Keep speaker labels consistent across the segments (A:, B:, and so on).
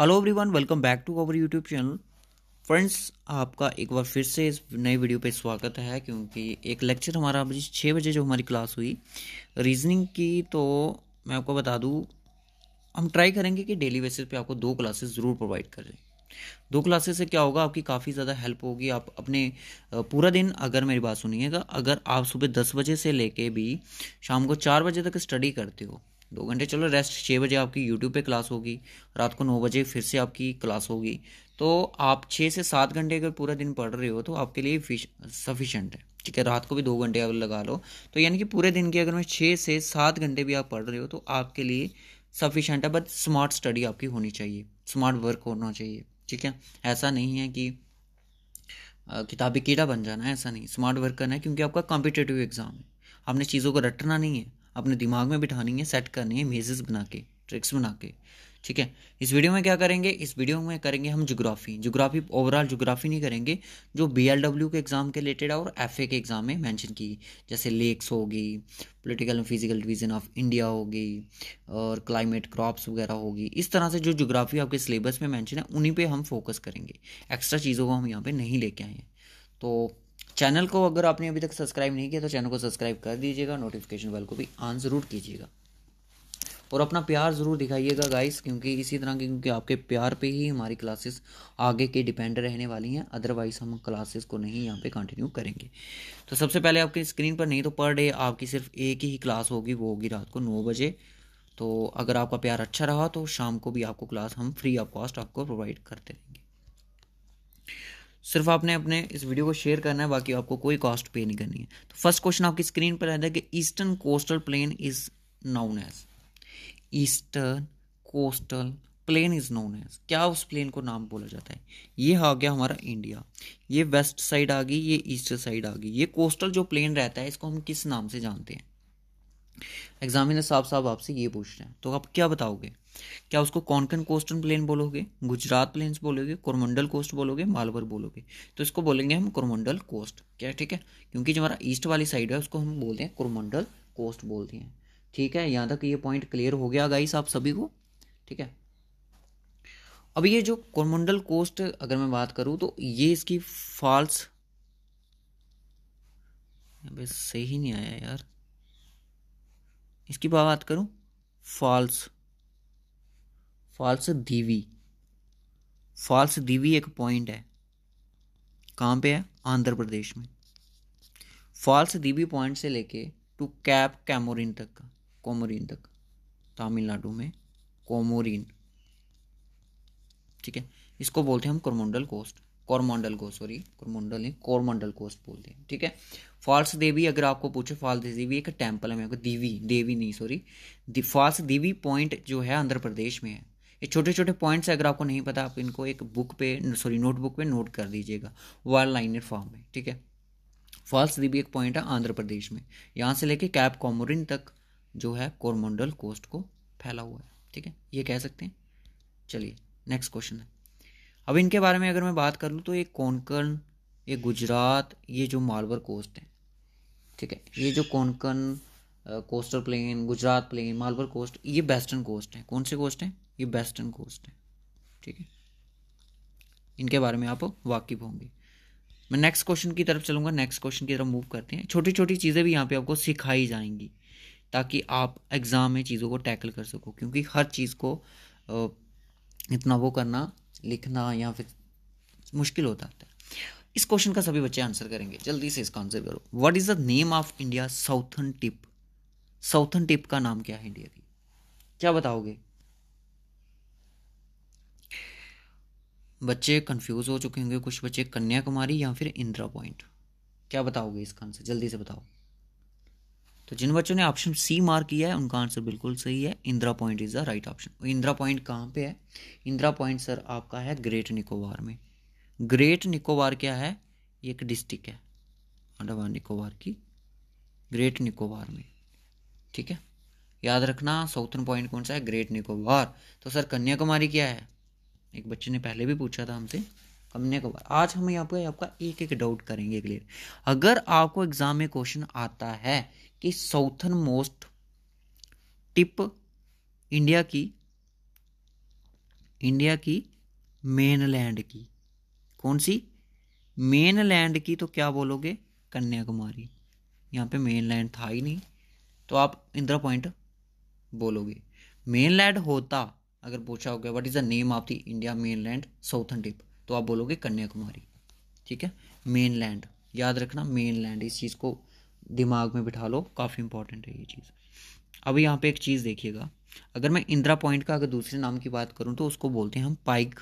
A: hello everyone welcome back to our YouTube channel friends आपका एक बार फिर से इस नए वीडियो पे स्वागत है क्योंकि एक लेक्चर हमारा अभी छः बजे जो हमारी क्लास हुई रीजनिंग की तो मैं आपको बता दूँ हम ट्राई करेंगे कि डेली बेसिस पे आपको दो क्लासेस ज़रूर प्रोवाइड करें दो क्लासेस से क्या होगा आपकी काफ़ी ज़्यादा हेल्प होगी आप अपने पूरा दिन अगर मेरी बात सुनिएगा अगर आप सुबह दस बजे से लेके भी शाम को चार बजे तक स्टडी करते हो दो घंटे चलो रेस्ट छः बजे आपकी यूट्यूब पे क्लास होगी रात को नौ बजे फिर से आपकी क्लास होगी तो आप छः से सात घंटे अगर पूरा दिन पढ़ रहे हो तो आपके लिए सफिशेंट है ठीक है रात को भी दो घंटे अगर लगा लो तो यानी कि पूरे दिन की अगर मैं छः से सात घंटे भी आप पढ़ रहे हो तो आपके लिए सफिशेंट है बट स्मार्ट स्टडी आपकी होनी चाहिए स्मार्ट वर्क होना चाहिए ठीक है ऐसा नहीं है कि किताबी कीड़ा बन जाना है ऐसा नहीं स्मार्ट वर्क करना है क्योंकि आपका कॉम्पिटेटिव एग्ज़ाम है आपने चीज़ों को रटना नहीं है अपने दिमाग में बिठानी है सेट करनी है मेजेस बना के ट्रिक्स बना के ठीक है इस वीडियो में क्या करेंगे इस वीडियो में करेंगे हम जोग्राफी जोग्राफी ओवरऑल जोग्राफी नहीं करेंगे जो बी एल डब्ल्यू के एग्ज़ाम के रिलेटेड है और एफ ए के एग्ज़ाम में मैंशन की जैसे लेक्स होगी political and physical division of India होगी और क्लाइमेट क्रॉप्स वगैरह होगी इस तरह से जो जोग्राफी आपके सिलेबस में मैंशन है उन्हीं पर हम फोकस करेंगे एक्स्ट्रा चीज़ों को हम यहाँ पर नहीं लेके आए हैं तो चैनल को अगर आपने अभी तक सब्सक्राइब नहीं किया तो चैनल को सब्सक्राइब कर दीजिएगा नोटिफिकेशन बेल को भी ऑन ज़रूर कीजिएगा और अपना प्यार ज़रूर दिखाइएगा गाइस क्योंकि इसी तरह की क्योंकि आपके प्यार पे ही हमारी क्लासेस आगे के डिपेंड रहने वाली हैं अदरवाइज हम क्लासेस को नहीं यहाँ पे कंटिन्यू करेंगे तो सबसे पहले आपकी स्क्रीन पर नहीं तो पर डे आपकी सिर्फ एक ही क्लास होगी वो होगी रात को नौ बजे तो अगर आपका प्यार अच्छा रहा तो शाम को भी आपको क्लास हम फ्री ऑफ कॉस्ट आपको प्रोवाइड करते रहेंगे सिर्फ आपने अपने इस वीडियो को शेयर करना है बाकी आपको कोई कॉस्ट पे नहीं करनी है तो फर्स्ट क्वेश्चन आपकी स्क्रीन पर रहता है कि eastern coastal plain is known as eastern coastal plain is known as क्या उस प्लेन को नाम बोला जाता है ये आ गया हमारा इंडिया ये वेस्ट साइड आ गई ये ईस्ट साइड आ गई ये कोस्टल जो प्लेन रहता है इसको हम किस नाम से जानते हैं एग्जामिनर साहब साहब आपसे ये पूछ रहे हैं तो आप क्या बताओगे क्या उसको कौनकन कोस्टन प्लेन बोलोगे गुजरात प्लेन्स बोलोगे कोरमंडल कोस्ट बोलोगे मालवर बोलोगे तो इसको बोलेंगे हम कोरमंडल कोस्ट क्या ठीक है क्योंकि जो हमारा ईस्ट वाली साइड है उसको हम बोलते हैं कोरमंडल कोस्ट बोलते हैं ठीक है यहाँ तक ये पॉइंट क्लियर हो गया गाइस आप सभी को ठीक है अब ये जो कोरमंडल कोस्ट अगर मैं बात करूँ तो ये इसकी फॉल्स सही नहीं आया यार इसकी बात करूँ false false Divi false Divi एक पॉइंट है कहाँ पे है आंध्र प्रदेश में फॉल्स दीवी पॉइंट से लेके टू कैप कैमोरिन तक का कोमोरिन तक तमिलनाडु में कोमोरिन ठीक है इसको बोलते हैं हम Coromandel coast Coromandel coast sorry Coromandel नहीं कोरमंडल कोस्ट बोलते हैं ठीक है फॉल्स देवी अगर आपको पूछे फॉल्स देवी एक टेम्पल है मेरे को देवी देवी नहीं सॉरी फॉल्स देवी पॉइंट जो है आंध्र प्रदेश में है ये छोटे छोटे पॉइंट्स अगर आपको नहीं पता आप इनको एक बुक पे सॉरी नोटबुक पे नोट कर दीजिएगा वन लाइनर फॉर्म में ठीक है फॉल्स दी भी एक पॉइंट है आंध्र प्रदेश में यहाँ से लेके कैप कॉमोरिन तक जो है कोरमंडल कोस्ट को फैला हुआ है ठीक है ये कह सकते हैं चलिए नेक्स्ट क्वेश्चन है अब इनके बारे में अगर मैं बात कर लूँ तो ये कोंकण ये गुजरात ये जो मालवर कोस्ट है ठीक है ये जो Konkan coastal plain Gujarat plain Malabar coast ये वेस्टर्न कोस्ट है कौन से कोस्ट हैं ये वेस्टर्न कोस्ट है ठीक है इनके बारे में आप वाकिफ होंगे मैं नेक्स्ट क्वेश्चन की तरफ चलूंगा नेक्स्ट क्वेश्चन की तरफ मूव करते हैं छोटी छोटी चीज़ें भी यहाँ पे आपको सिखाई जाएंगी ताकि आप एग्ज़ाम में चीज़ों को टैकल कर सको क्योंकि हर चीज़ को इतना वो करना लिखना या फिर मुश्किल हो जाता है इस क्वेश्चन का सभी बच्चे आंसर करेंगे जल्दी से इसका आंसर करो what is the name of India southern tip southern tip का नाम क्या है इंडिया की क्या बताओगे बच्चे कंफ्यूज हो चुके होंगे कुछ बच्चे कन्याकुमारी या फिर इंदिरा पॉइंट क्या बताओगे इसका आंसर जल्दी से बताओ तो जिन बच्चों ने ऑप्शन सी मार्क किया है उनका आंसर बिल्कुल सही है Indira point is the right option Indira point कहाँ पे है इंदिरा पॉइंट सर आपका है ग्रेट निकोबार में ग्रेट निकोबार क्या है ये एक डिस्ट्रिक्ट है अंडमान निकोबार की ग्रेट निकोबार में ठीक है याद रखना साउथर्न पॉइंट कौन सा है ग्रेट निकोबार तो सर कन्याकुमारी क्या है एक बच्चे ने पहले भी पूछा था हमसे हमने कहा आज हम यहाँ पर आपका एक एक डाउट करेंगे क्लियर अगर आपको एग्जाम में क्वेश्चन आता है कि साउथन मोस्ट टिप इंडिया की इंडिया की मेनलैंड की कौन सी मेन लैंड की तो क्या बोलोगे कन्याकुमारी यहाँ पे मेन लैंड था ही नहीं तो आप इंदिरा पॉइंट बोलोगे मेन लैंड होता अगर पूछा हो गया what is the name of the India mainland southern tip तो आप बोलोगे कन्याकुमारी ठीक है मेन लैंड याद रखना मेन लैंड इस चीज़ को दिमाग में बिठा लो काफ़ी इंपॉर्टेंट है ये चीज़ अब यहाँ पे एक चीज़ देखिएगा अगर मैं इंदिरा पॉइंट का अगर दूसरे नाम की बात करूँ तो उसको बोलते हैं हम पाइक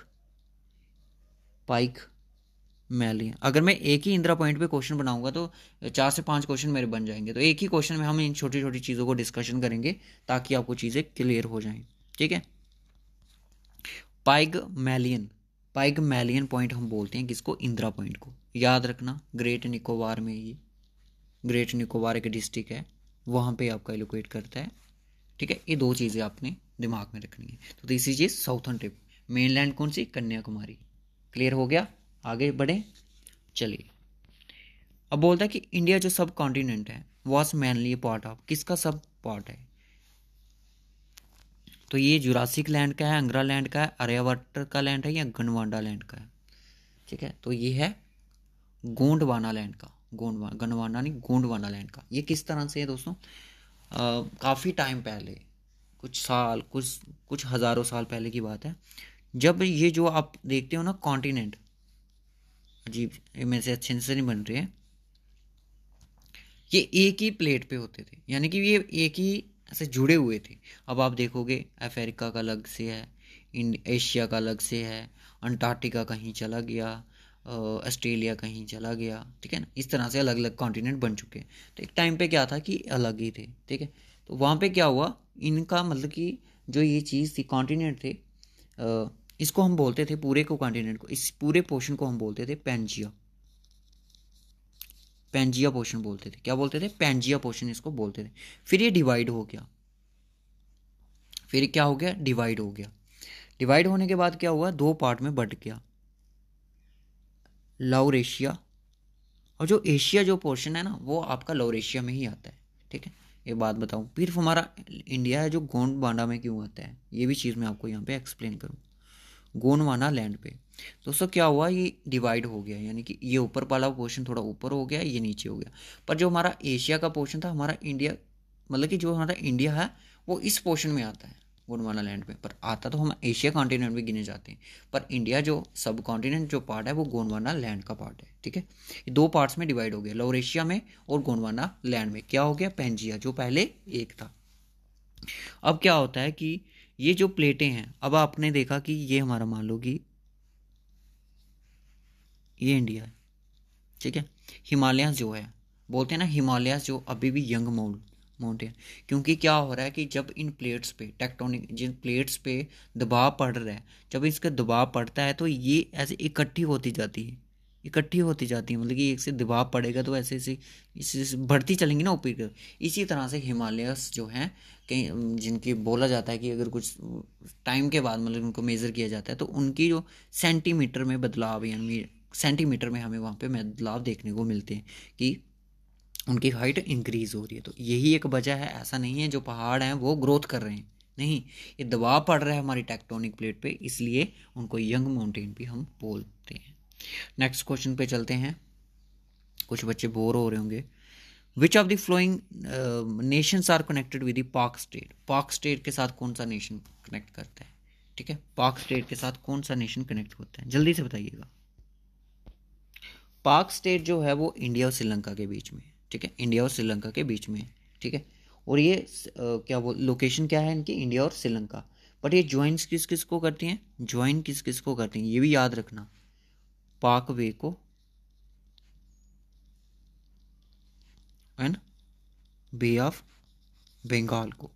A: पाइक मैली अगर मैं एक ही इंदिरा पॉइंट पे क्वेश्चन बनाऊंगा तो चार से पांच क्वेश्चन मेरे बन जाएंगे तो एक ही क्वेश्चन में हम इन छोटी छोटी चीज़ों को डिस्कशन करेंगे ताकि आपको चीज़ें क्लियर हो जाएं ठीक है पाइग मैलियन पाइग मैलियन पॉइंट हम बोलते हैं किसको इंदिरा पॉइंट को याद रखना ग्रेट निकोबार में ये ग्रेट निकोबार एक डिस्ट्रिक्ट है वहाँ पे आपका एलोकेट करता है ठीक है ये दो चीज़ें आपने दिमाग में रखनी है तो तीसरी चीज साउथन साउथर्न मेन मेनलैंड कौन सी कन्याकुमारी क्लियर हो गया आगे बढ़े चलिए अब बोलता है कि इंडिया जो सब कॉन्टिनेंट है वॉज मैनली पार्ट ऑफ किसका सब पार्ट है तो ये जुरासिक लैंड का है अंग्रा लैंड का है आर्यावर्त का लैंड है या गनवांडा लैंड का है ठीक है तो ये है गोंडवाना लैंड का गोंडवा गनवाना नहीं गोंडवाना लैंड का ये किस तरह से है दोस्तों काफ़ी टाइम पहले कुछ साल कुछ कुछ हज़ारों साल पहले की बात है जब ये जो आप देखते हो ना कॉन्टिनेंट अजीब मेरे से अच्छे से नहीं बन रहे हैं ये एक ही प्लेट पे होते थे यानी कि ये एक ही ऐसे जुड़े हुए थे अब आप देखोगे अफ्रीका का अलग से है एशिया का अलग से है अंटार्कटिका कहीं चला गया ऑस्ट्रेलिया कहीं चला गया ठीक है ना इस तरह से अलग अलग कॉन्टिनेंट बन चुके हैं तो एक टाइम पे क्या था कि अलग ही थे ठीक है तो वहाँ पे क्या हुआ इनका मतलब कि जो ये चीज़ थी कॉन्टिनेंट थे इसको हम बोलते थे पूरे को कॉन्टिनेंट को इस पूरे पोर्शन को हम बोलते थे पेंजिया पेंजिया पोर्शन बोलते थे क्या बोलते थे पेंजिया पोर्शन इसको बोलते थे फिर ये डिवाइड हो गया फिर क्या हो गया डिवाइड हो गया डिवाइड होने के बाद क्या हुआ दो पार्ट में बट गया लाउरेशिया और जो एशिया जो पोर्शन है ना वो आपका एशिया में ही आता है ठीक है ये बात बताऊँ फिर हमारा इंडिया है जो गोंडवाना में क्यों आता है ये भी चीज़ मैं आपको यहाँ पे एक्सप्लेन करूँ गोंडवाना लैंड पे दोस्तों क्या हुआ ये डिवाइड हो गया यानी कि ये ऊपर वाला पोर्शन थोड़ा ऊपर हो गया ये नीचे हो गया पर जो हमारा एशिया का पोर्शन था हमारा इंडिया मतलब कि जो हमारा इंडिया है वो इस पोर्शन में आता है गोंडवाना लैंड में पर आता तो हम एशिया कॉन्टिनेंट में गिने जाते हैं पर इंडिया जो सब कॉन्टिनेंट जो पार्ट है वो गोंडवाना लैंड का पार्ट है ठीक है ये दो पार्ट्स में डिवाइड हो गया एशिया में और गोंडवाना लैंड में क्या हो गया पेंजिया जो पहले एक था अब क्या होता है कि ये जो प्लेटें हैं अब आपने देखा कि ये हमारा मान लो कि ये इंडिया है ठीक है हिमालयस जो है बोलते हैं ना हिमालयस जो अभी भी यंग मोल माउंटेन क्योंकि क्या हो रहा है कि जब इन प्लेट्स पे टेक्टोनिक जिन प्लेट्स पे दबाव पड़ रहा है जब इसका दबाव पड़ता है तो ये ऐसे इकट्ठी होती जाती है इकट्ठी होती जाती है मतलब कि एक से दबाव पड़ेगा तो ऐसे ऐसे इससे बढ़ती चलेंगी ना ऊपर की इसी तरह से हिमालयस जो हैं कहीं जिनकी बोला जाता है कि अगर कुछ टाइम के बाद मतलब उनको मेज़र किया जाता है तो उनकी जो सेंटीमीटर में बदलाव यानी सेंटीमीटर में हमें वहाँ पे बदलाव देखने को मिलते हैं कि उनकी हाइट इंक्रीज हो रही है तो यही एक वजह है ऐसा नहीं है जो पहाड़ हैं वो ग्रोथ कर रहे हैं नहीं ये दबाव पड़ रहा है हमारी टेक्टोनिक प्लेट पे इसलिए उनको यंग माउंटेन भी हम बोलते हैं नेक्स्ट क्वेश्चन पे चलते हैं कुछ बच्चे बोर हो रहे होंगे which of the following nations are connected with Palk strait Palk strait के साथ कौन सा नेशन कनेक्ट करता है ठीक है पाक स्टेट के साथ कौन सा नेशन कनेक्ट होता है जल्दी से बताइएगा पाक स्टेट जो है वो इंडिया और श्रीलंका के बीच में ठीक है इंडिया और श्रीलंका के बीच में ठीक है और ये क्या बोल लोकेशन क्या है इनकी इंडिया और श्रीलंका बट ये ज्वाइंट किस किस को करती हैं ज्वाइन किस किस को करती हैं ये भी याद रखना पाक वे को एंड बे ऑफ बंगाल को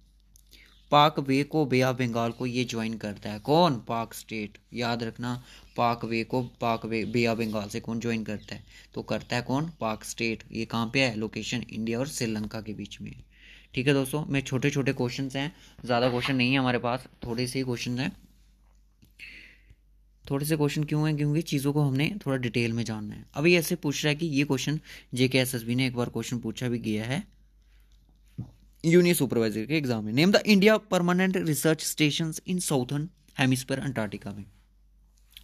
A: पाक वे को बे ऑफ बंगाल को ये ज्वाइन करता है कौन पाक स्टेट याद रखना पाक वे को पाक वे बे ऑफ बंगाल से कौन ज्वाइन करता है तो करता है कौन पाक स्टेट ये कहाँ पे है लोकेशन इंडिया और श्रीलंका के बीच में ठीक है दोस्तों मैं छोटे छोटे क्वेश्चन हैं ज़्यादा क्वेश्चन नहीं है हमारे पास थोड़े से ही क्वेश्चन हैं थोड़े से क्वेश्चन क्यों हैं क्योंकि चीज़ों को हमने थोड़ा डिटेल में जानना है अभी ऐसे पूछ रहा है कि ये क्वेश्चन जे के एस एस बी ने एक बार क्वेश्चन पूछा भी गया है यूनियन सुपरवाइजर के एग्जाम में name the India permanent research station in southern hemisphere Antarctica में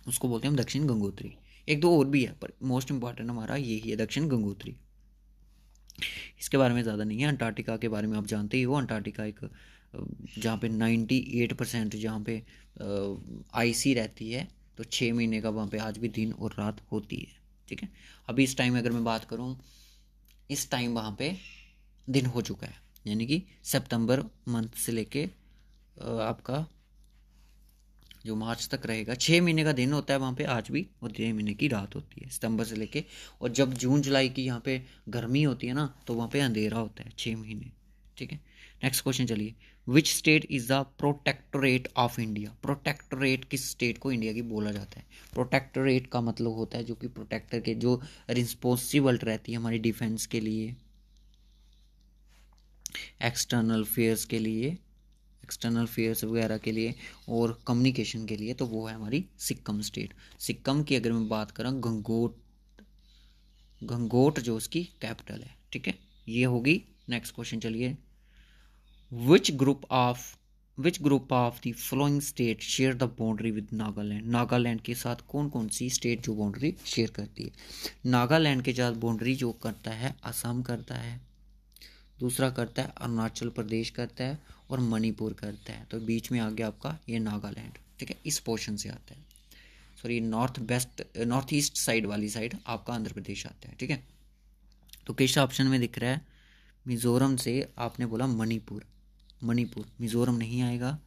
A: उसको बोलते हैं हम दक्षिण गंगोत्री एक दो और भी है पर मोस्ट इंपॉर्टेंट हमारा यही है दक्षिण गंगोत्री इसके बारे में ज़्यादा नहीं है अंटार्कटिका के बारे में आप जानते ही हो अंटार्कटिका एक जहाँ पे 98 परसेंट जहाँ पे आईसी रहती है तो छः महीने का वहाँ पे आज भी दिन और रात होती है ठीक है अभी इस टाइम अगर मैं बात करूँ इस टाइम वहाँ पे दिन हो चुका है यानी कि सितंबर मंथ से लेके आपका जो मार्च तक रहेगा छः महीने का दिन होता है वहाँ पे आज भी और छः महीने की रात होती है सितंबर से लेके और जब जून जुलाई की यहाँ पे गर्मी होती है ना तो वहाँ पे अंधेरा होता है छः महीने ठीक है नेक्स्ट क्वेश्चन चलिए which state is the protectorate of India protectorate किस स्टेट को इंडिया की बोला जाता है प्रोटेक्टोरेट का मतलब होता है जो कि प्रोटेक्टर के जो रिस्पॉन्सिबल रहती है हमारी डिफेंस के लिए एक्सटर्नल अफेयर्स के लिए एक्सटर्नल अफेयर्स वगैरह के लिए और कम्युनिकेशन के लिए तो वो है हमारी सिक्किम स्टेट सिक्किम की अगर मैं बात करूँ गंगोट गंगोट जो उसकी कैपिटल है ठीक है ये होगी नेक्स्ट क्वेश्चन चलिए which group of which group of the following state share the boundary with Nagaland Nagaland के साथ कौन कौन सी स्टेट जो बाउंड्री शेयर करती है नागालैंड के साथ बाउंड्री जो करता है असम करता है दूसरा करता है अरुणाचल प्रदेश करता है और मणिपुर करता है तो बीच में आ गया आपका ये नागालैंड ठीक है इस पोर्शन से आता है sorry north west north east side वाली साइड आपका आंध्र प्रदेश आता है ठीक है तो किस ऑप्शन में दिख रहा है मिज़ोरम से आपने बोला मणिपुर मणिपुर मिज़ोरम नहीं आएगा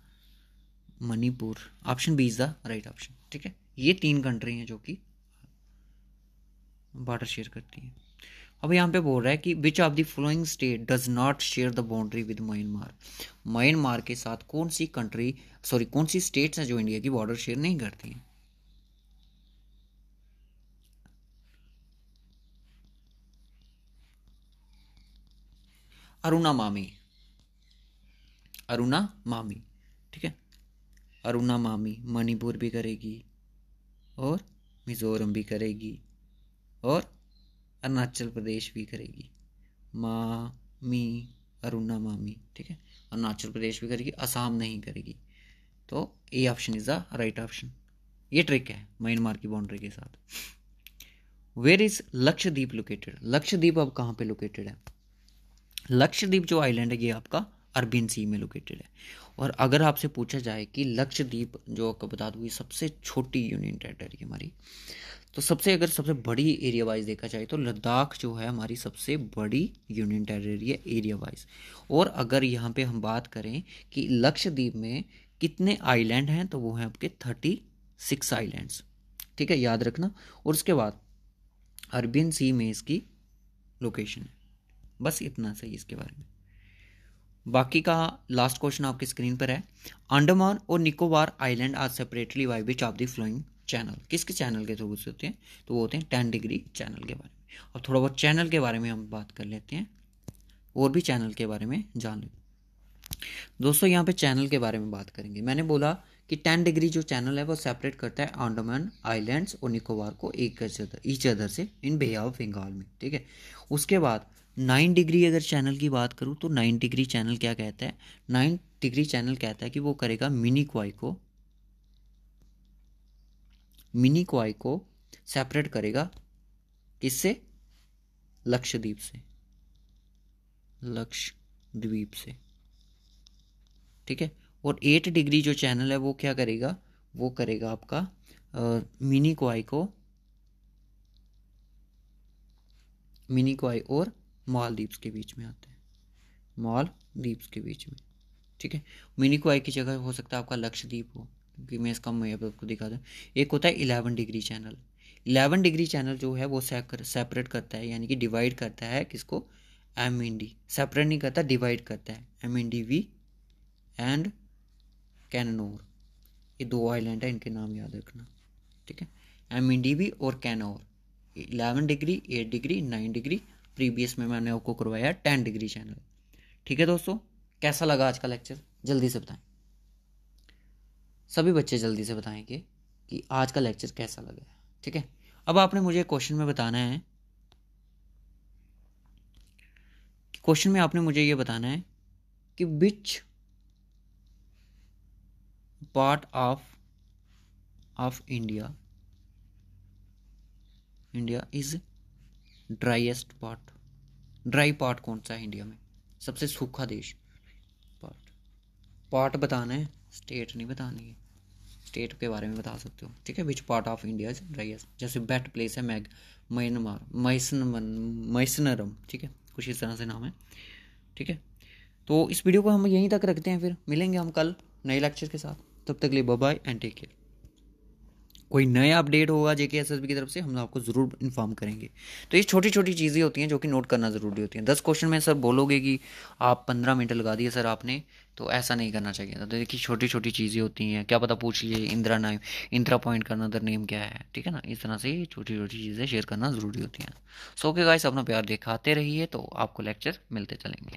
A: Manipur option B is the right option ठीक है ये तीन कंट्री हैं जो कि बॉर्डर शेयर करती हैं अब यहाँ पे बोल रहा है कि which of the following state does not share the boundary with Myanmar Myanmar के साथ कौन सी कंट्री सॉरी कौन सी स्टेट्स हैं जो इंडिया की बॉर्डर शेयर नहीं करती हैं अरुणा मामी अरुणा मामी ठीक है अरुणा मामी मणिपुर भी करेगी और मिज़ोरम भी करेगी और अरुणाचल प्रदेश भी करेगी मामी अरुणा मामी ठीक है अरुणाचल प्रदेश भी करेगी असम नहीं करेगी तो A option is the right option ये ट्रिक है म्यांमार की बाउंड्री के साथ where is Lakshadweep located Lakshadweep अब कहाँ पे लोकेटेड है लक्षद्वीप जो आइलैंड है ये आपका अरबिन सी में लोकेटेड है और अगर आपसे पूछा जाए कि लक्षद्वीप जो आपको बता दूँ सबसे छोटी यूनियन टेरेटरी हमारी तो सबसे अगर सबसे बड़ी एरिया वाइज देखा जाए तो लद्दाख जो है हमारी सबसे बड़ी यूनियन टेरेटरी है एरिया वाइज और अगर यहाँ पे हम बात करें कि लक्षद्वीप में कितने आइलैंड हैं तो वो हैं आपके थर्टी सिक्स आइलैंड्स ठीक है याद रखना और उसके बाद अरबियन सी में इसकी लोकेशन है बस इतना सही इसके बारे में बाकी का लास्ट क्वेश्चन आपकी स्क्रीन पर है अंडमान और Nicobar island are separately by which of the following channel किसके चैनल के थ्रू होते हैं तो वो होते हैं टेन डिग्री चैनल के बारे में और थोड़ा बहुत चैनल के बारे में हम बात कर लेते हैं और भी चैनल के बारे में जान लेते दोस्तों यहाँ पे चैनल के बारे में बात करेंगे मैंने बोला कि टेन डिग्री जो चैनल है वो सेपरेट करता है अंडमान आइलैंड्स और निकोबार को एक ईच अदर से इन बे ऑफ बंगाल में ठीक है उसके बाद नाइन डिग्री अगर चैनल की बात करूँ तो नाइन डिग्री चैनल क्या कहता है नाइन डिग्री चैनल कहता है कि वो करेगा मिनी क्वाई को मिनी क्वाई को सेपरेट करेगा किससे लक्षद्वीप से लक्षद्वीप से ठीक है और एट डिग्री जो चैनल है वो क्या करेगा वो करेगा आपका मिनी क्वाई को मिनी क्वाई और दीप्स के बीच में आते हैं दीप्स के बीच में ठीक है मिनी क्वाई की जगह हो सकता है आपका लक्षद्वीप हो क्योंकि मैं इसका मैं आपको दिखा दूँ एक होता है eleven degree channel eleven degree channel जो है वो सेपरेट करता है यानी कि डिवाइड करता है किसको एम इन डी सेपरेट नहीं करता डिवाइड करता है Amindivi and Cannanore ये दो आइलैंड है इनके नाम याद रखना ठीक है एम ई और Cannanore eleven degree eight degree nine degree previous में मैंने आपको करवाया टेन डिग्री चैनल ठीक है दोस्तों कैसा लगा आज का लेक्चर जल्दी से बताएं सभी बच्चे जल्दी से बताएंगे कि आज का लेक्चर कैसा लगा ठीक है अब आपने मुझे क्वेश्चन में बताना है क्वेश्चन में आपने मुझे ये बताना है कि which part of of India India is driest part dry part कौन सा है इंडिया में सबसे सूखा देश पार्ट पार्ट बताना है स्टेट नहीं बतानी है स्टेट के बारे में बता सकते हो ठीक है which part of India is driest जैसे बेट प्लेस है मैग म्यांमार मैसनमन मैसनरम ठीक है कुछ इस तरह से नाम है ठीक है तो इस वीडियो को हम यहीं तक रखते हैं फिर मिलेंगे हम कल नए लेक्चर के साथ तब तक लिए बाय एंड टेक केयर कोई नया अपडेट होगा जेके एस एस बी की तरफ से हम आपको ज़रूर इन्फॉर्म करेंगे तो ये छोटी छोटी चीज़ें होती हैं जो कि नोट करना ज़रूरी होती हैं दस क्वेश्चन में सर बोलोगे कि आप पंद्रह मिनट लगा दिए सर आपने तो ऐसा नहीं करना चाहिए तो देखिए छोटी छोटी चीज़ें होती हैं क्या पता पूछ लीजिए इंदिरा नाम इंदिरा पॉइंट करना दर नेम क्या है ठीक है ना इस तरह से छोटी छोटी चीज़ें शेयर करना ज़रूरी होती हैं सो के गाइस अपना प्यार दिखाते रहिए तो आपको लेक्चर मिलते चलेंगे